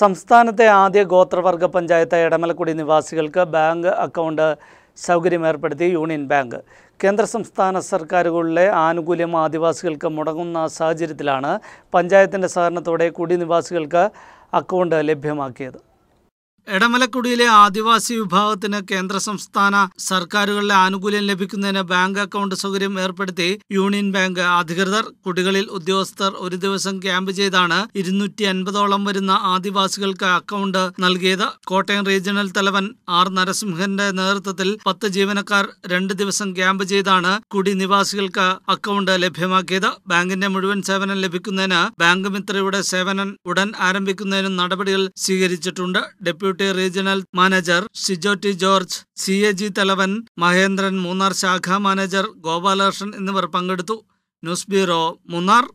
സംസ്ഥാനത്തെ ആദ്യ ഗോത്രവർഗ പഞ്ചായത്ത് എടമലക്കുടി നിവാസികൾക്ക് ബാങ്ക് അക്കൗണ്ട് സൗകര്യമേർപ്പെടുത്തി യൂണിയൻ ബാങ്ക് കേന്ദ്ര സംസ്ഥാന സർക്കാരുകളിലെ ആനുകൂല്യം ആദിവാസികൾക്ക് മുടങ്ങുന്ന സാഹചര്യത്തിലാണ് പഞ്ചായത്തിൻ്റെ സഹകരണത്തോടെ കുടിനിവാസികൾക്ക് അക്കൗണ്ട് ലഭ്യമാക്കിയത് എടമലക്കുടിയിലെ ആദിവാസി വിഭാഗത്തിന് കേന്ദ്ര സംസ്ഥാന സർക്കാരുകളുടെ ആനുകൂല്യം ലഭിക്കുന്നതിന് ബാങ്ക് അക്കൗണ്ട് സൗകര്യം ഏർപ്പെടുത്തി യൂണിയൻ ബാങ്ക് അധികൃതർ കുടികളിൽ ഉദ്യോഗസ്ഥർ ഒരു ദിവസം ക്യാമ്പ് ചെയ്താണ് ഇരുന്നൂറ്റി അൻപതോളം വരുന്ന ആദിവാസികൾക്ക് അക്കൗണ്ട് നൽകിയത് കോട്ടയം റീജിയണൽ തലവൻ ആർ നരസിംഹന്റെ നേതൃത്വത്തിൽ പത്ത് ജീവനക്കാർ രണ്ട് ദിവസം ക്യാമ്പ് ചെയ്താണ് കുടി നിവാസികൾക്ക് അക്കൗണ്ട് ലഭ്യമാക്കിയത് ബാങ്കിന്റെ മുഴുവൻ സേവനം ലഭിക്കുന്നതിന് ബാങ്ക് മിത്രയുടെ സേവനം ഉടൻ ആരംഭിക്കുന്നതിനും നടപടികൾ സ്വീകരിച്ചിട്ടുണ്ട് deputy deputy regional manager Shijo T George C A G തലവൻ മഹേന്ദ്രൻ മൂന്നാർ ശാഖാ മാനേജർ ഗോപാലകൃഷ്ണൻ എന്നിവർ പങ്കെടുത്തു ന്യൂസ് ബ്യൂറോ മൂന്നാർ